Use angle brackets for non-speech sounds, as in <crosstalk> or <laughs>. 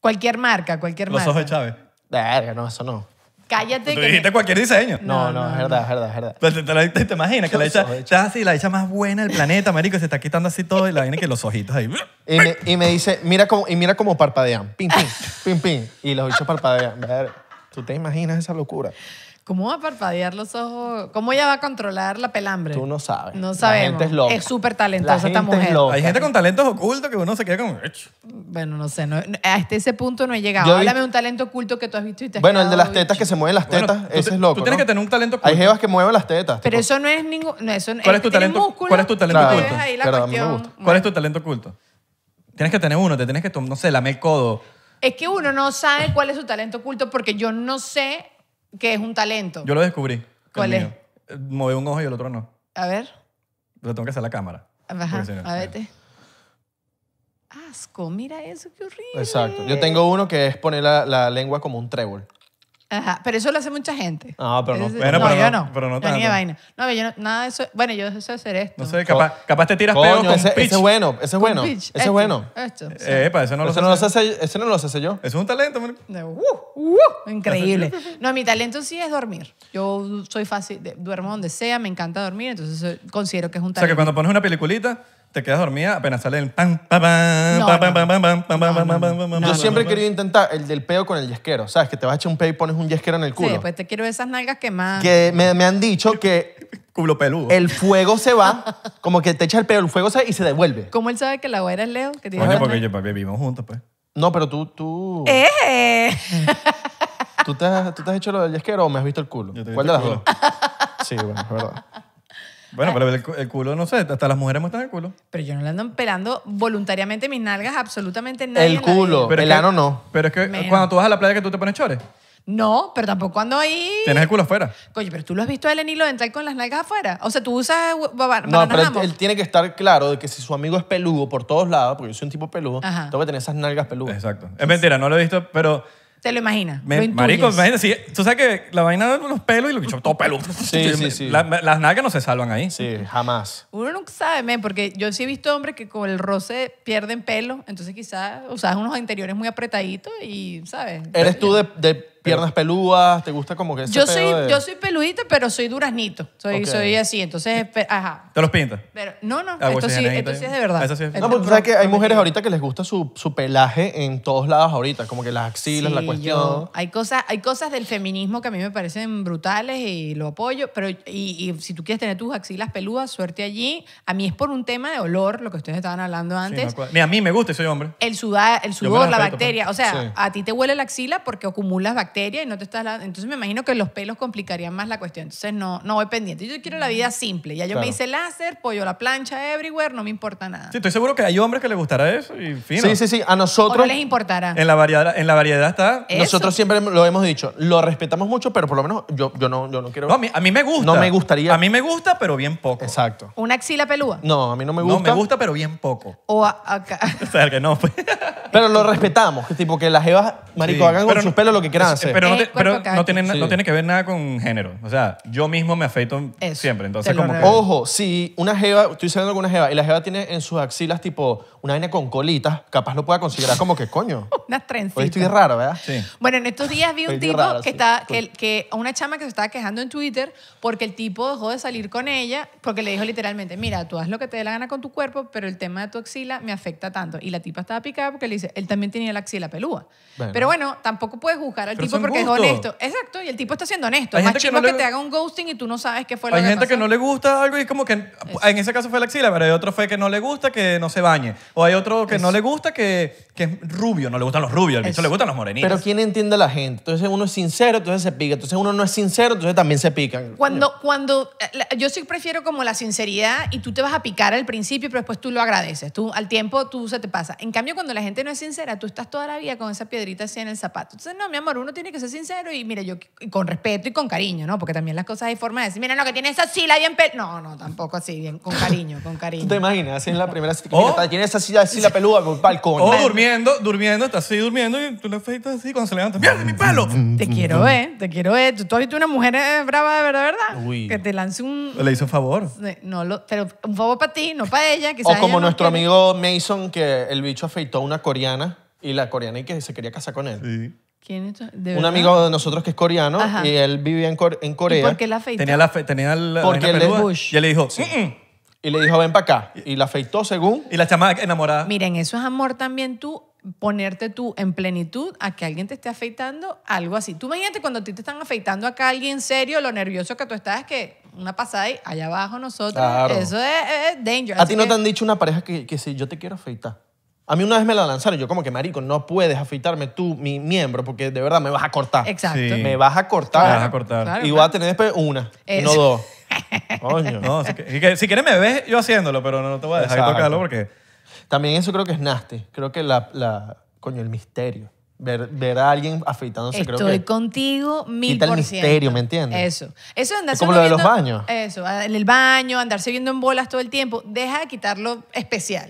Cualquier marca, cualquier marca. Los ojos de Chávez. Verga, no, eso no. Cállate. Tú que dijiste cualquier diseño. No, no, es verdad, es verdad, es verdad. Pues te, te, te, te imaginas que la hecha, la echa más buena del planeta, marico, se está quitando así todo y la viene que los ojitos ahí. Y me, y me dice, mira cómo, y mira cómo parpadean. Pim, pim, pim, pim. Y los ojos parpadean. Ver, ¿Tú te imaginas esa locura? ¿Cómo va a parpadear los ojos? ¿Cómo ella va a controlar la pelambre? Tú no sabes. No sabemos. La gente es loca. Es súper talentosa esta es mujer. Hay gente con talentos ocultos que uno se queda como... Bueno, no sé. hasta ese punto no he llegado. Háblame de un talento oculto que tú has visto y te has Bueno, el de las tetas que se mueven las tetas, ese es loco. tú tienes que tener un talento oculto. Hay jevas que mueven las tetas. Pero eso no es ningún... No, eso ¿Cuál es tu talento- cuál es tu talento oculto? pero a mí me gusta. ¿Cuál es tu talento oculto? Tienes que tener uno, te tienes que, no sé, lamer el codo. Es que uno no sabe cuál es su talento oculto porque yo no sé que es un talento. Yo lo descubrí. ¿Cuál es? mueve un ojo y el otro no. A ver. Lo tengo que hacer la cámara. Ajá, a eh. Asco, mira eso, qué horrible. Exacto. Yo tengo uno que es poner la lengua como un trébol. Ajá, pero eso lo hace mucha gente. No, ah, pero no. no, pero yo no. no. vaina. No, yo no, nada eso. Bueno, yo eso hacer esto. No sé, capaz, capaz te tiras pedos peor con ese, pitch. Ese es bueno, ese es bueno. Pitch, ese es bueno. Esto. Epa, no lo, sé no lo hace. Ese no lo hace yo. Eso es un talento, uh, uh, increíble. No, mi talento sí es dormir. Yo soy fácil, duermo donde sea, me encanta dormir, entonces eh, considero que es un talento. O sea, que cuando pones una peliculita te quedas dormida, apenas sale el pam, pam, pam, pam, pam, pam, pam, pam, pam, pam, pam, Yo siempre he querido intentar el del peo con el yesquero. ¿Sabes? Que te vas a echar un peo y pones un yesquero en el Sí, pues te quiero esas nalgas más... Que me, han dicho que <laughs> Culo peludo. el fuego se va, como que te echa el peo, el fuego se va y se devuelve. ¿Cómo él sabe que la guaira es Leo? Que porque vivimos juntos, pues. No, pero tú, tú, ¡Eh! tú, te, has, hecho lo del yesquero o me has visto el culo. las dos? Sí, bueno, bueno, ah. pero el, culo, no sé, hasta las mujeres muestran el culo. Pero yo no le ando pelando voluntariamente mis nalgas, absolutamente nada. El culo, pero el ano no. Pero es que cuando tú vas a la playa que tú te pones chores. No, pero tampoco cuando ahí. Tienes el culo afuera. Oye, pero tú lo has visto a él y entrar con las nalgas afuera. O sea, tú usas. No, pero él, tiene que estar claro de que si su amigo es peludo por todos lados, porque yo soy un tipo peludo, tengo que tener esas nalgas peludas. Exacto. Es mentira, no lo he visto, pero. Te lo imaginas. marico, imagínate, si, tú sabes que la vaina de los pelos y los bichos, todo pelo. Sí, sí, <laughs> sí. las nalgas no se salvan ahí. Sí, jamás. Uno nunca sabe, men, porque yo sí he visto hombres que con el roce pierden pelo, entonces quizás usas unos interiores muy apretaditos y, ¿sabes? ¿Eres tú de piernas peludas, te gusta como que ese Yo soy, yo soy peludita, pero soy duraznito. Soy, así, entonces, ajá. ¿Te los pintas? no, no, ah, esto, pues, sí, esto sí es de verdad. No, pues, sabes que hay mujeres ahorita que les gusta su, pelaje en todos lados ahorita, como que las axilas, la cuestión. hay, cosas, hay cosas del feminismo que a mí me parecen brutales y lo apoyo, pero y, si tú quieres tener tus axilas peludas, suerte allí. A mí es por un tema de olor, lo que ustedes estaban hablando antes. a mí me gusta soy hombre. el, el sudor, la pues. bacteria. O sea, a ti te huele la axila porque acumulas bacterias y no te estás Entonces me imagino que los pelos complicarían más la cuestión. Entonces no, no voy pendiente. Yo quiero la vida simple. Ya yo me hice láser, pollo la plancha, everywhere, no me importa nada. Sí, estoy seguro que hay hombres que les gustará eso y fino. Sí, sí, sí. A nosotros. no les importará. en la variedad, en la variedad está. nosotros siempre lo hemos dicho. Lo respetamos mucho, pero por lo menos yo, yo, no, quiero. a mí, me gusta. No me gustaría. A mí me gusta, pero bien poco. Exacto. Una axila pelúa. No, a mí no me gusta. No me gusta, pero bien poco. O acá. <laughs> O sea, que no. Pues. Pero lo respetamos. que Tipo que las evas, marico, hagan con sus pelos lo que quieran pero, no, eh, no, tiene, que ver nada con género. O sea, yo mismo me afeito siempre. Entonces, como Ojo, si una jeva, estoy saliendo con una jeva y la jeva tiene en sus axilas tipo una vaina con colitas, capaz lo pueda considerar como que coño. <laughs> Unas trenzas. estoy raro, ¿verdad? Sí. Bueno, en estos días vi un tipo que estaba está que, una chama que se estaba quejando en Twitter porque el tipo dejó de salir con ella porque le dijo literalmente, mira, tú haz lo que te dé la gana con tu cuerpo, pero el tema de tu axila me afecta tanto. Y la tipa estaba picada porque le dice, él también tenía la axila pelúa. Pero bueno, tampoco puedes juzgar al tipo porque es honesto. Exacto, y el tipo está siendo honesto. más gente que, te haga un ghosting y tú no sabes qué fue lo Hay gente que no le gusta algo y es como que en, ese caso fue la axila, pero hay otro fue que no le gusta que no se bañe. O hay otro que no le gusta que, es rubio, no le gustan los rubios, al bicho le gustan los morenitos. Pero ¿quién entiende la gente? Entonces uno es sincero, entonces se pica. Entonces uno no es sincero, entonces también se pica Cuando, cuando eh, yo sí prefiero como la sinceridad y tú te vas a picar al principio, pero después tú lo agradeces. Tú, al tiempo tú se te pasa. En cambio, cuando la gente no es sincera, tú estás toda la vida con esa piedrita así en el zapato. Entonces, no, mi amor, uno tiene tiene que ser sincero y mire, yo con respeto y con cariño, ¿no? Porque también las cosas hay forma de decir, mira, no, que tiene esa silla bien... peluda no, no, tampoco así, bien, con cariño, con cariño. ¿Tú te imaginas? Así en la primera ¿Oh? tiene esa silla así la peluda con el balcón. O oh, durmiendo, durmiendo, está así durmiendo y tú le afeitas así cuando se levanta, ¡mierda, mi pelo! Te quiero ver, te quiero ver. ¿Tú, tú una mujer eh, brava de verdad, verdad? Que te lance un... Le hizo un favor. Eh, no, pero un favor para ti, no para ella. O como nuestro amigo Mason, que el bicho afeitó a una coreana y la coreana y que se quería casar con él. Sí. ¿Quién un amigo de nosotros que es coreano y él vivía en, Corea. ¿Por qué la afeitó? Tenía la tenía Bush. Y él le dijo, Y le dijo, ven para acá. Y la afeitó según. y la chamada enamorada. Miren, eso es amor también tú ponerte tú en plenitud a que alguien te esté afeitando algo así. Tú imagínate cuando a ti te están afeitando acá alguien serio, lo nervioso que tú estás es que una pasada y allá abajo nosotros. Claro. Eso es, danger. A ti no te han dicho una pareja que, que si yo te quiero afeitar. A mí una vez me la lanzaron, yo como que, marico, no puedes afeitarme tú mi miembro porque de verdad me vas a cortar. Exacto. Me vas a cortar. vas a cortar. y voy a tener después una, no dos. <laughs> Coño. No, si, quieres me ves yo haciéndolo, pero no te voy a dejar tocarlo porque... También eso creo que es nasty. Creo que la... coño, el misterio. Ver, a alguien afeitándose, creo que. Estoy contigo mil el misterio, ¿me entiendes? Eso. Eso de andarse es como lo de los baños. Eso, en el baño, andarse viendo en bolas todo el tiempo, deja de quitarlo especial.